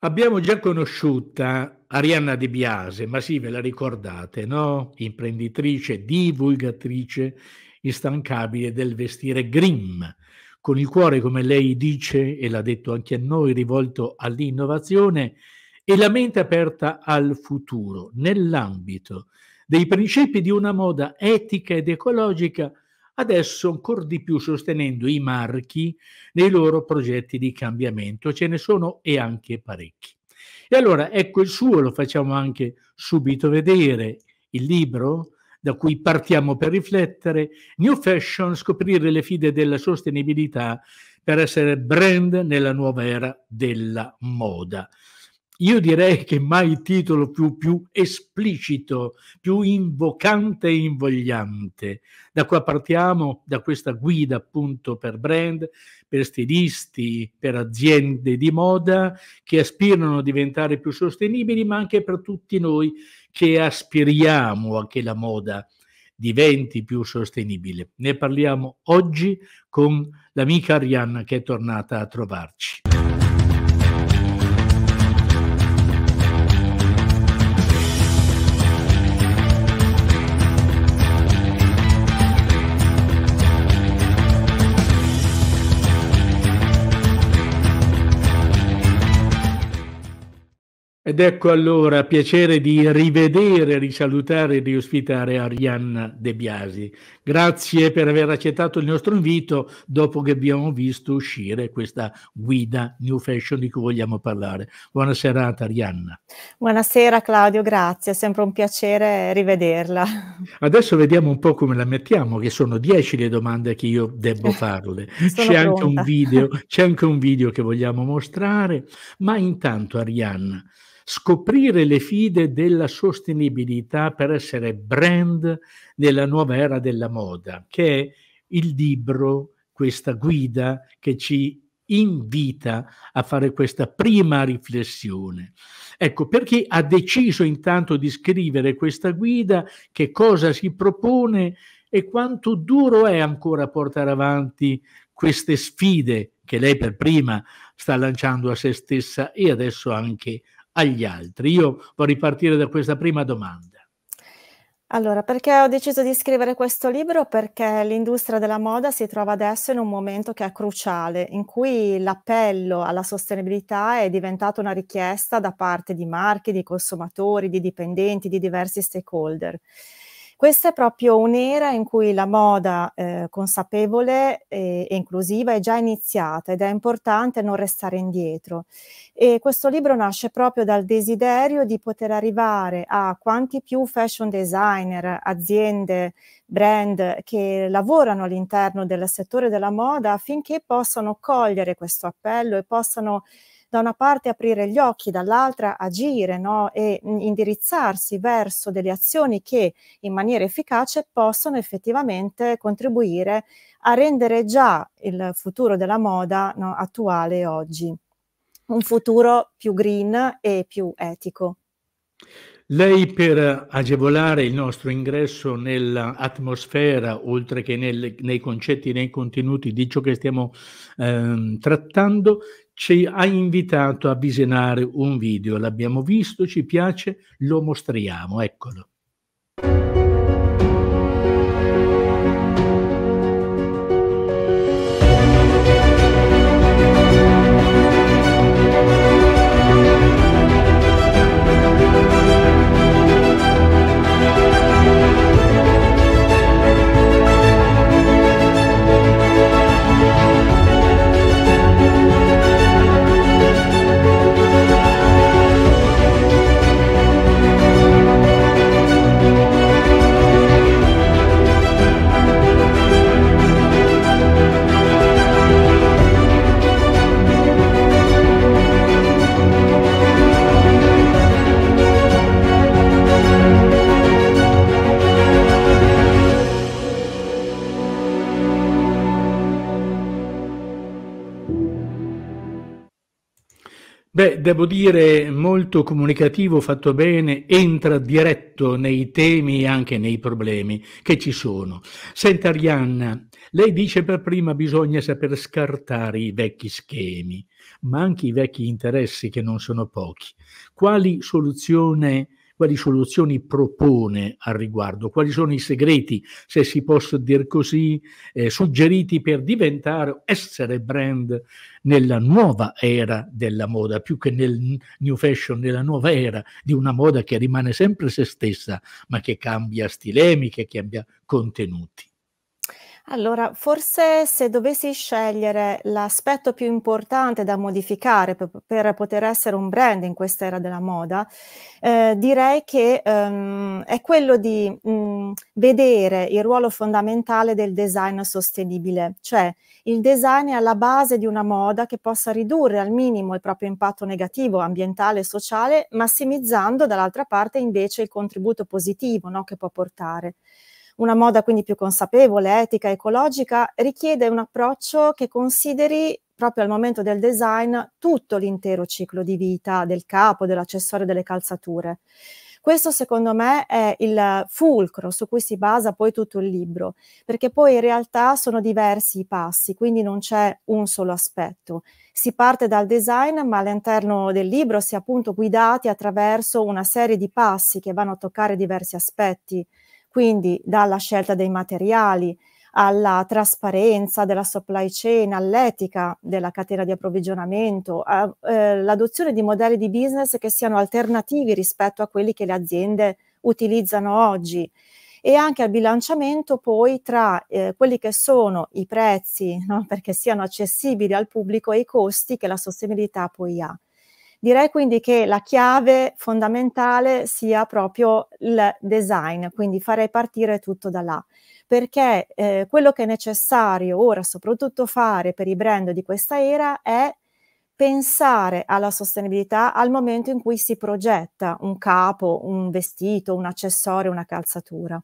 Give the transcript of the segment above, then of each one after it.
Abbiamo già conosciuta Arianna De Biase, ma sì, ve la ricordate, no? Imprenditrice, divulgatrice instancabile del vestire Grimm, con il cuore, come lei dice, e l'ha detto anche a noi, rivolto all'innovazione e la mente aperta al futuro, nell'ambito dei principi di una moda etica ed ecologica adesso ancora di più sostenendo i marchi nei loro progetti di cambiamento. Ce ne sono e anche parecchi. E allora ecco il suo, lo facciamo anche subito vedere, il libro da cui partiamo per riflettere, New Fashion, scoprire le fide della sostenibilità per essere brand nella nuova era della moda. Io direi che mai titolo più, più esplicito, più invocante e invogliante. Da qua partiamo, da questa guida appunto per brand, per stilisti, per aziende di moda che aspirano a diventare più sostenibili, ma anche per tutti noi che aspiriamo a che la moda diventi più sostenibile. Ne parliamo oggi con l'amica Arianna che è tornata a trovarci. Ed ecco allora piacere di rivedere, risalutare e riospitare Arianna De Biasi. Grazie per aver accettato il nostro invito dopo che abbiamo visto uscire questa guida New Fashion di cui vogliamo parlare. Buona serata Arianna. Buonasera Claudio, grazie, è sempre un piacere rivederla. Adesso vediamo un po' come la mettiamo, che sono dieci le domande che io devo eh, farle. c'è, anche video, c'è anche un video che vogliamo mostrare, ma intanto Arianna, scoprire le fide della sostenibilità per essere brand nella nuova era della moda, che è il libro, questa guida che ci invita a fare questa prima riflessione. Ecco, per chi ha deciso intanto di scrivere questa guida, che cosa si propone e quanto duro è ancora portare avanti queste sfide che lei per prima sta lanciando a se stessa e adesso anche a agli altri? Io vorrei partire da questa prima domanda. Allora, perché ho deciso di scrivere questo libro? Perché l'industria della moda si trova adesso in un momento che è cruciale, in cui l'appello alla sostenibilità è diventato una richiesta da parte di marchi, di consumatori, di dipendenti, di diversi stakeholder. Questa è proprio un'era in cui la moda eh, consapevole e, eh, e, inclusiva è già iniziata ed è importante non restare indietro. E questo libro nasce proprio dal desiderio di poter arrivare a quanti più fashion designer, aziende, brand che lavorano all'interno del settore della moda affinché possano cogliere questo appello e possano da una parte aprire gli occhi, dall'altra agire no? e indirizzarsi verso delle azioni che in maniera efficace possono effettivamente contribuire a rendere già il futuro della moda no, attuale oggi, un futuro più green e più etico. Lei per agevolare il nostro ingresso nell'atmosfera, oltre che nel, nei concetti nei contenuti di ciò che stiamo ehm, trattando, ci ha invitato a visionare un video, l'abbiamo visto, ci piace, lo mostriamo, eccolo. devo dire molto comunicativo, fatto bene, entra diretto nei temi e anche nei problemi che ci sono. Senta Arianna, lei dice per prima bisogna saper scartare i vecchi schemi, ma anche i vecchi interessi che non sono pochi. Quali soluzione quali soluzioni propone al riguardo, quali sono i segreti, se si posso dire così, eh, suggeriti per diventare, essere brand nella nuova era della moda, più che nel new fashion, nella nuova era di una moda che rimane sempre se stessa, ma che cambia stilemi, che cambia contenuti. Allora, forse se dovessi scegliere l'aspetto più importante da modificare per, per poter essere un brand in questa era della moda, eh, direi che ehm, è quello di mh, mm, vedere il ruolo fondamentale del design sostenibile, cioè il design è alla base di una moda che possa ridurre al minimo il proprio impatto negativo ambientale e sociale, massimizzando dall'altra parte invece il contributo positivo no, che può portare. Una moda quindi più consapevole, etica, ecologica, richiede un approccio che consideri proprio al momento del design tutto l'intero ciclo di vita del capo, dell'accessorio, delle calzature. Questo secondo me è il fulcro su cui si basa poi tutto il libro, perché poi in realtà sono diversi i passi, quindi non c'è un solo aspetto. Si parte dal design, ma all'interno del libro si è appunto guidati attraverso una serie di passi che vanno a toccare diversi aspetti quindi dalla scelta dei materiali alla trasparenza della supply chain, all'etica della catena di approvvigionamento, all'adozione eh, di modelli di business che siano alternativi rispetto a quelli che le aziende utilizzano oggi e anche al bilanciamento poi tra eh, quelli che sono i prezzi, no? perché siano accessibili al pubblico e i costi che la sostenibilità poi ha. Direi quindi che la chiave fondamentale sia proprio il design, quindi farei partire tutto da là, perché eh, quello che è necessario ora soprattutto fare per i brand di questa era è pensare alla sostenibilità al momento in cui si progetta un capo, un vestito, un accessorio, una calzatura.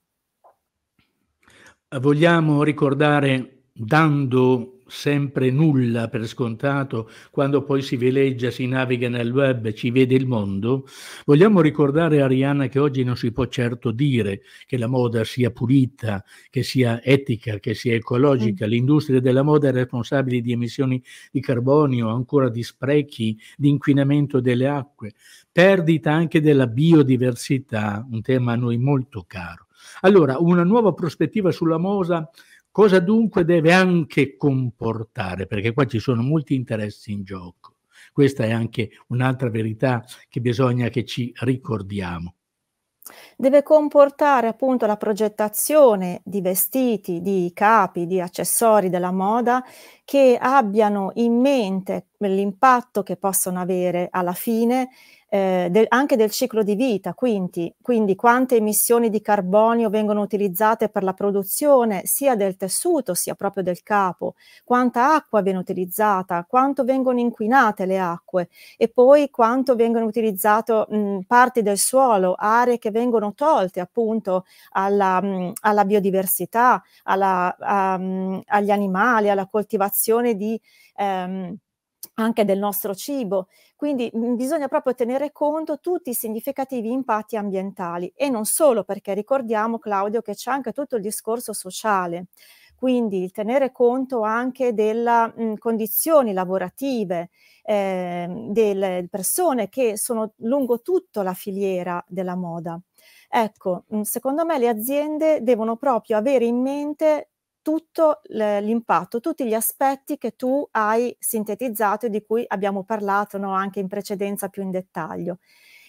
Vogliamo ricordare, dando sempre nulla per scontato quando poi si veleggia, si naviga nel web, ci vede il mondo? Vogliamo ricordare a Arianna che oggi non si può certo dire che la moda sia pulita, che sia etica, che sia ecologica. Mm. L'industria della moda è responsabile di emissioni di carbonio, ancora di sprechi, di inquinamento delle acque, perdita anche della biodiversità, un tema a noi molto caro. Allora, una nuova prospettiva sulla moda Cosa dunque deve anche comportare? Perché qua ci sono molti interessi in gioco. Questa è anche un'altra verità che bisogna che ci ricordiamo. Deve comportare appunto la progettazione di vestiti, di capi, di accessori della moda che abbiano in mente l'impatto che possono avere alla fine eh, del, anche del ciclo di vita, quindi, quindi, quante emissioni di carbonio vengono utilizzate per la produzione sia del tessuto sia proprio del capo, quanta acqua viene utilizzata, quanto vengono inquinate le acque e poi quanto vengono utilizzate parti del suolo, aree che vengono tolte appunto alla, mh, alla biodiversità, alla, a, mh, agli animali, alla coltivazione di... Ehm, anche del nostro cibo. Quindi mm, bisogna proprio tenere conto tutti i significativi impatti ambientali e non solo perché ricordiamo Claudio che c'è anche tutto il discorso sociale. Quindi il tenere conto anche delle mm, condizioni lavorative eh, delle persone che sono lungo tutta la filiera della moda. Ecco, mm, secondo me le aziende devono proprio avere in mente tutto l'impatto, tutti gli aspetti che tu hai sintetizzato e di cui abbiamo parlato no, anche in precedenza più in dettaglio.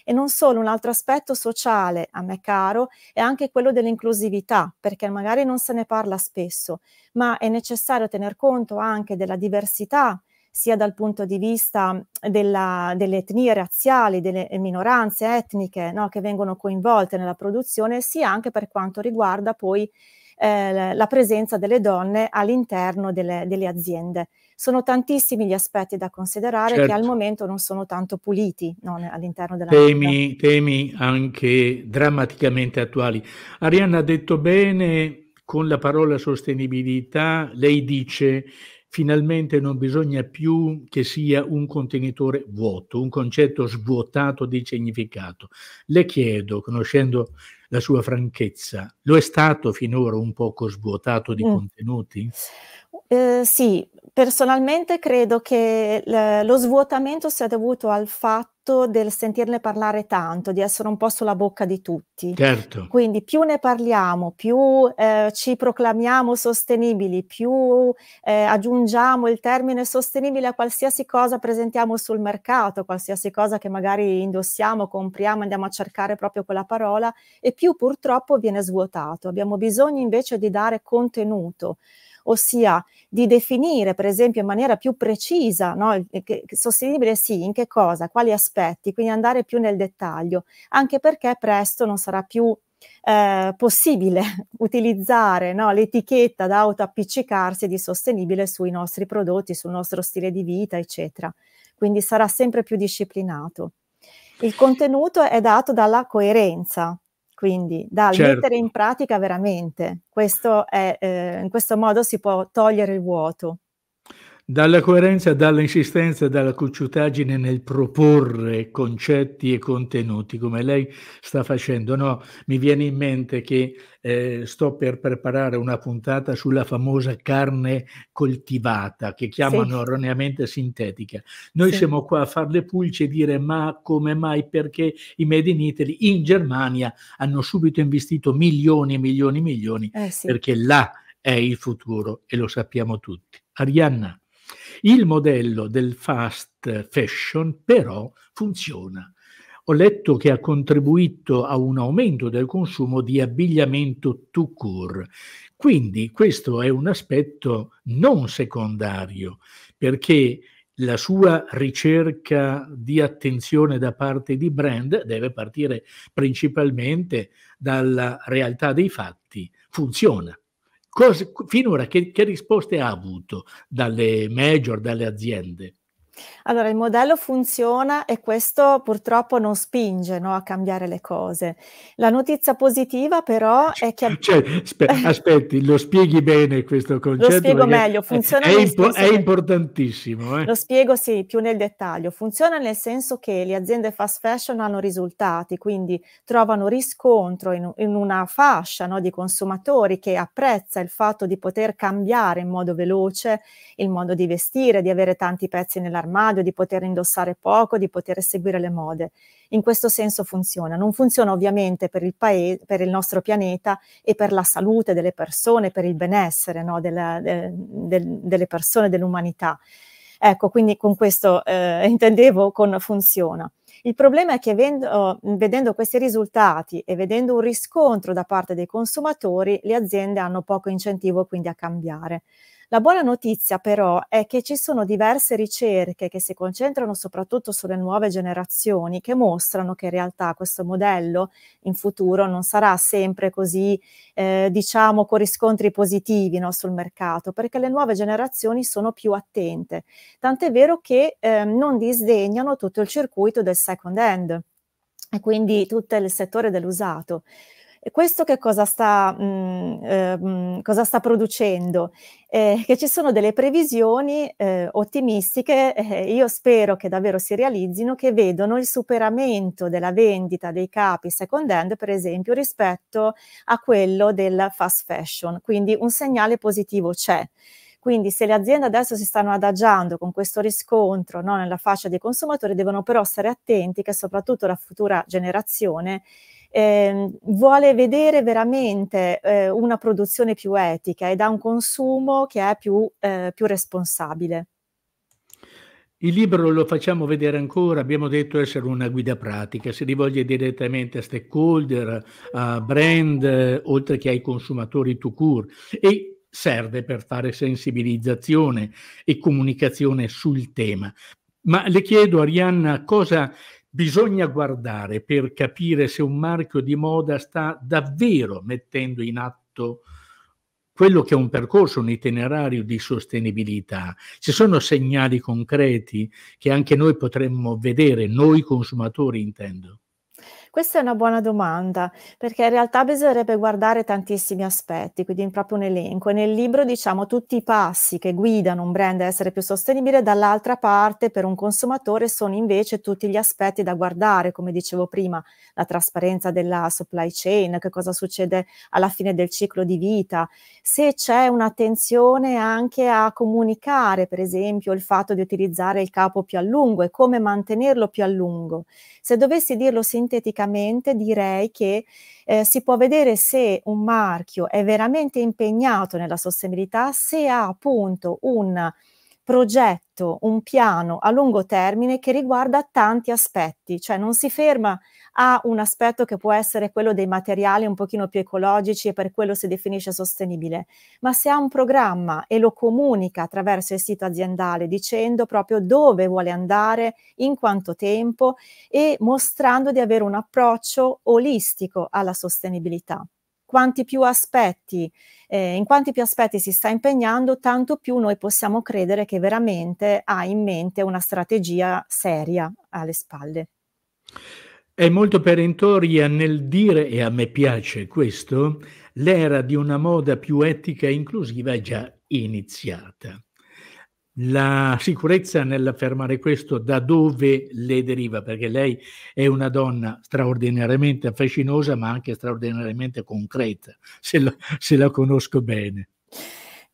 E non solo, un altro aspetto sociale a me caro è anche quello dell'inclusività, perché magari non se ne parla spesso, ma è necessario tener conto anche della diversità sia dal punto di vista della, delle etnie razziali, delle minoranze etniche no, che vengono coinvolte nella produzione, sia anche per quanto riguarda poi eh, la presenza delle donne all'interno delle, delle, aziende. Sono tantissimi gli aspetti da considerare certo. che al certo. momento non sono tanto puliti no, all'interno della temi, temi anche drammaticamente attuali. Arianna ha detto bene con la parola sostenibilità, lei dice finalmente non bisogna più che sia un contenitore vuoto, un concetto svuotato di significato. Le chiedo, conoscendo la sua franchezza, lo è stato finora un poco svuotato di mm. contenuti? Eh, sì, personalmente credo che lo svuotamento sia dovuto al fatto fatto del sentirne parlare tanto, di essere un po' sulla bocca di tutti. Certo. Quindi più ne parliamo, più eh, ci proclamiamo sostenibili, più eh, aggiungiamo il termine sostenibile a qualsiasi cosa presentiamo sul mercato, qualsiasi cosa che magari indossiamo, compriamo, andiamo a cercare proprio quella parola e più purtroppo viene svuotato. Abbiamo bisogno invece di dare contenuto ossia di definire per esempio in maniera più precisa, no? Eh, sostenibile sì, in che cosa, quali aspetti, quindi andare più nel dettaglio, anche perché presto non sarà più eh, possibile utilizzare no, l'etichetta da autoappiccicarsi di sostenibile sui nostri prodotti, sul nostro stile di vita, eccetera. Quindi sarà sempre più disciplinato. Il contenuto è dato dalla coerenza, quindi da certo. mettere in pratica veramente, questo è, eh, in questo modo si può togliere il vuoto. Dalla coerenza, dall'insistenza, dalla cocciutaggine nel proporre concetti e contenuti, come lei sta facendo, no? mi viene in mente che eh, sto per preparare una puntata sulla famosa carne coltivata, che chiamano sì. erroneamente sintetica. Noi sì. siamo qua a fare le pulce e dire ma come mai, perché i Made in Italy in Germania hanno subito investito milioni e milioni e milioni, eh sì. perché là è il futuro e lo sappiamo tutti. Arianna. Il modello del fast fashion però funziona. Ho letto che ha contribuito a un aumento del consumo di abbigliamento to cure. Quindi questo è un aspetto non secondario, perché la sua ricerca di attenzione da parte di brand deve partire principalmente dalla realtà dei fatti. Funziona. Cos- finora che, che risposte ha avuto dalle major, dalle aziende? Allora, il modello funziona e questo purtroppo non spinge no, a cambiare le cose. La notizia positiva però ah, è che... Cioè, aspetti, lo spieghi bene questo concetto. Lo spiego meglio, funziona... È, impo- è importantissimo. Eh. Lo spiego sì, più nel dettaglio. Funziona nel senso che le aziende fast fashion hanno risultati, quindi trovano riscontro in, in una fascia no, di consumatori che apprezza il fatto di poter cambiare in modo veloce il modo di vestire, di avere tanti pezzi nella armadio, di poter indossare poco, di poter seguire le mode. In questo senso funziona. Non funziona ovviamente per il, paese, per il nostro pianeta e per la salute delle persone, per il benessere no? della, de, de, delle persone, dell'umanità. Ecco, quindi con questo eh, intendevo con funziona. Il problema è che vendo, vedendo questi risultati e vedendo un riscontro da parte dei consumatori, le aziende hanno poco incentivo quindi a cambiare. La buona notizia però è che ci sono diverse ricerche che si concentrano soprattutto sulle nuove generazioni che mostrano che in realtà questo modello in futuro non sarà sempre così, eh, diciamo, con riscontri positivi no, sul mercato, perché le nuove generazioni sono più attente. Tant'è vero che eh, non disdegnano tutto il circuito del second hand e quindi tutto il settore dell'usato questo che cosa sta, mh, mm, eh, mm, cosa sta producendo? Eh, che ci sono delle previsioni eh, ottimistiche, eh, io spero che davvero si realizzino, che vedono il superamento della vendita dei capi second hand, per esempio, rispetto a quello del fast fashion. Quindi un segnale positivo c'è. Quindi se le aziende adesso si stanno adagiando con questo riscontro no, nella fascia dei consumatori, devono però stare attenti che soprattutto la futura generazione eh, vuole vedere veramente eh, una produzione più etica ed ha un consumo che è più, eh, più responsabile. Il libro lo facciamo vedere ancora, abbiamo detto essere una guida pratica, si rivolge direttamente a stakeholder, a brand, oltre che ai consumatori to cure e serve per fare sensibilizzazione e comunicazione sul tema. Ma le chiedo, Arianna, cosa Bisogna guardare per capire se un marchio di moda sta davvero mettendo in atto quello che è un percorso, un itinerario di sostenibilità. Ci sono segnali concreti che anche noi potremmo vedere, noi consumatori intendo. Questa è una buona domanda, perché in realtà bisognerebbe guardare tantissimi aspetti, quindi proprio un elenco. E nel libro diciamo tutti i passi che guidano un brand a essere più sostenibile, dall'altra parte per un consumatore sono invece tutti gli aspetti da guardare, come dicevo prima, la trasparenza della supply chain, che cosa succede alla fine del ciclo di vita, se c'è un'attenzione anche a comunicare, per esempio, il fatto di utilizzare il capo più a lungo e come mantenerlo più a lungo. Se dovessi dirlo sinteticamente, tecnicamente direi che eh, si può vedere se un marchio è veramente impegnato nella sostenibilità, se ha appunto un progetto, un piano a lungo termine che riguarda tanti aspetti, cioè non si ferma a un aspetto che può essere quello dei materiali un pochino più ecologici e per quello si definisce sostenibile, ma se ha un programma e lo comunica attraverso il sito aziendale dicendo proprio dove vuole andare, in quanto tempo e mostrando di avere un approccio olistico alla sostenibilità quanti più aspetti, eh, in quanti più aspetti si sta impegnando, tanto più noi possiamo credere che veramente ha in mente una strategia seria alle spalle. È molto perentoria nel dire, e a me piace questo, l'era di una moda più etica e inclusiva è già iniziata la sicurezza nell'affermare questo da dove le deriva, perché lei è una donna straordinariamente affascinosa ma anche straordinariamente concreta, se la, se la conosco bene.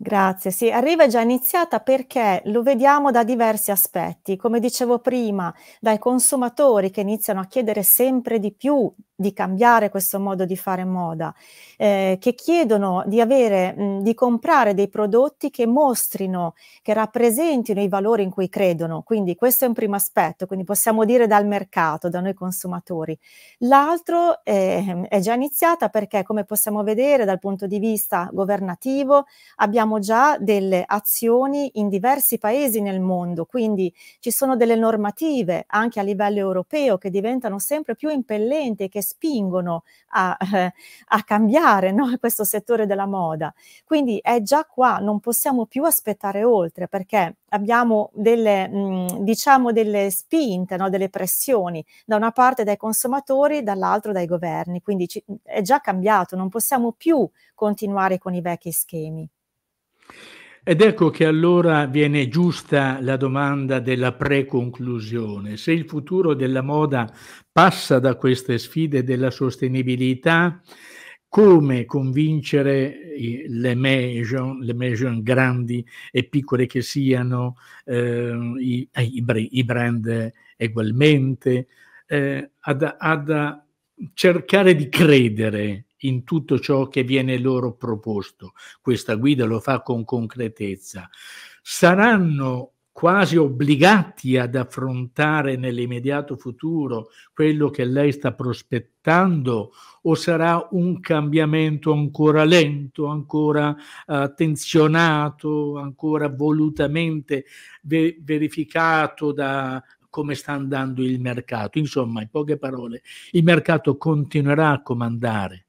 Grazie, sì, arriva già iniziata perché lo vediamo da diversi aspetti. Come dicevo prima, dai consumatori che iniziano a chiedere sempre di più di cambiare questo modo di fare moda, eh, che chiedono di, avere, mh, di comprare dei prodotti che mostrino, che rappresentino i valori in cui credono. Quindi questo è un primo aspetto, quindi possiamo dire dal mercato, da noi consumatori. L'altro eh, è già iniziata perché, come possiamo vedere dal punto di vista governativo, abbiamo abbiamo già delle azioni in diversi paesi nel mondo, quindi ci sono delle normative anche a livello europeo che diventano sempre più impellenti e che spingono a, eh, a cambiare no? questo settore della moda. Quindi è già qua, non possiamo più aspettare oltre perché abbiamo delle, mh, diciamo delle spinte, no? delle pressioni da una parte dai consumatori, dall'altra dai governi, quindi ci, è già cambiato, non possiamo più continuare con i vecchi schemi. Ed ecco che allora viene giusta la domanda della preconclusione. Se il futuro della moda passa da queste sfide della sostenibilità, come convincere le maison, le maison grandi e piccole che siano, eh, i, eh, i, brand egualmente, eh, ad, ad cercare di credere in tutto ciò che viene loro proposto. Questa guida lo fa con concretezza. Saranno quasi obbligati ad affrontare nell'immediato futuro quello che lei sta prospettando o sarà un cambiamento ancora lento, ancora eh, tenzionato, ancora volutamente ve- verificato da come sta andando il mercato? Insomma, in poche parole, il mercato continuerà a comandare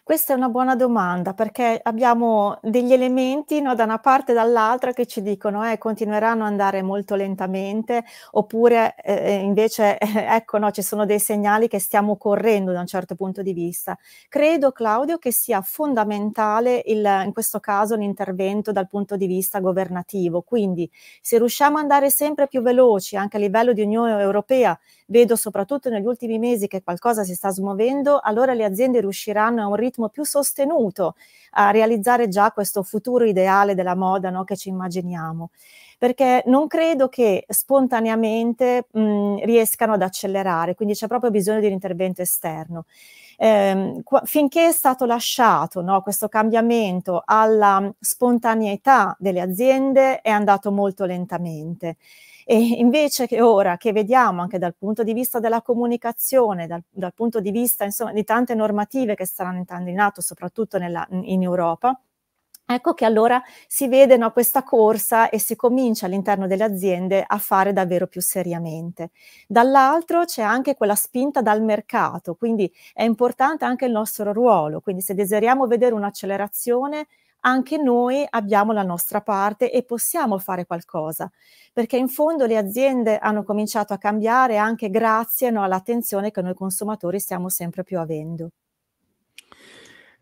Questa è una buona domanda perché abbiamo degli elementi no, da una parte e dall'altra che ci dicono eh, continueranno ad andare molto lentamente oppure eh, eh invece eh, ecco no, ci sono dei segnali che stiamo correndo da un certo punto di vista. Credo Claudio che sia fondamentale il, in questo caso l'intervento dal punto di vista governativo, quindi se riusciamo ad andare sempre più veloci anche a livello di Unione Europea, vedo soprattutto negli ultimi mesi che qualcosa si sta smuovendo, allora le aziende riusciranno a un ritmo ritmo più sostenuto a realizzare già questo futuro ideale della moda no, che ci immaginiamo perché non credo che spontaneamente mh, riescano ad accelerare, quindi c'è proprio bisogno di un intervento esterno. Eh, finché è stato lasciato no, questo cambiamento alla spontaneità delle aziende è andato molto lentamente. E invece che ora che vediamo anche dal punto di vista della comunicazione, dal, dal punto di vista insomma, di tante normative che staranno entrando in atto, soprattutto nella, in Europa, Ecco che allora si vede no, questa corsa e si comincia all'interno delle aziende a fare davvero più seriamente. Dall'altro c'è anche quella spinta dal mercato, quindi è importante anche il nostro ruolo, quindi se desideriamo vedere un'accelerazione anche noi abbiamo la nostra parte e possiamo fare qualcosa, perché in fondo le aziende hanno cominciato a cambiare anche grazie no, all'attenzione che noi consumatori stiamo sempre più avendo.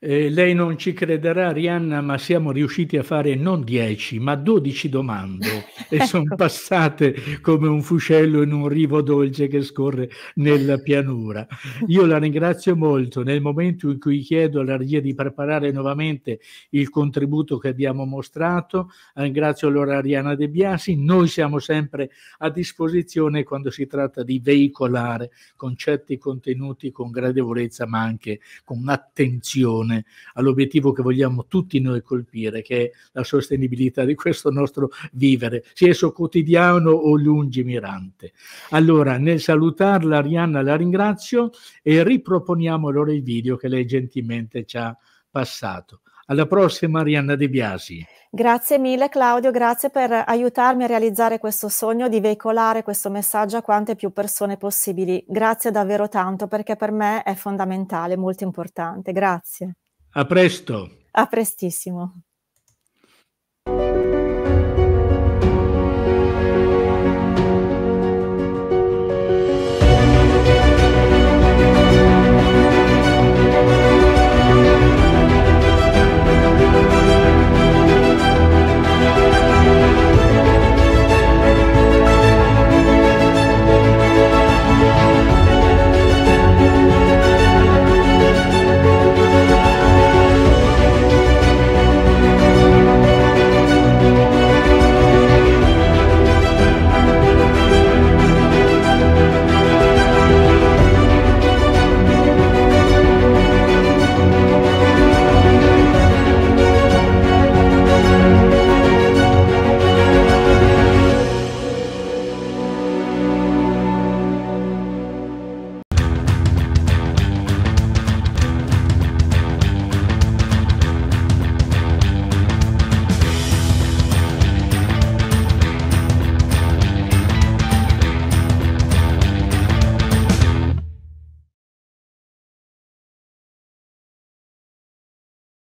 Eh, lei non ci crederà, Rihanna, ma siamo riusciti a fare non 10, ma 12 domande e sono ecco. passate come un fuscello in un rivo dolce che scorre nella pianura. Io la ringrazio molto. Nel momento in cui chiedo alla regia di preparare nuovamente il contributo che abbiamo mostrato, ringrazio allora Arianna De Biasi. Noi siamo sempre a disposizione quando si tratta di veicolare concetti e contenuti con gradevolezza, ma anche con attenzione attenzione all'obiettivo che vogliamo tutti noi colpire, che è la sostenibilità di questo nostro vivere, sia esso quotidiano o lungimirante. Allora, nel salutarla, Arianna, la ringrazio e riproponiamo allora il video che lei gentilmente ci ha passato. Alla prossima Arianna De Biasi. Grazie mille Claudio, grazie per aiutarmi a realizzare questo sogno di veicolare questo messaggio a quante più persone possibili. Grazie davvero tanto perché per me è fondamentale, molto importante. Grazie. A presto. A prestissimo.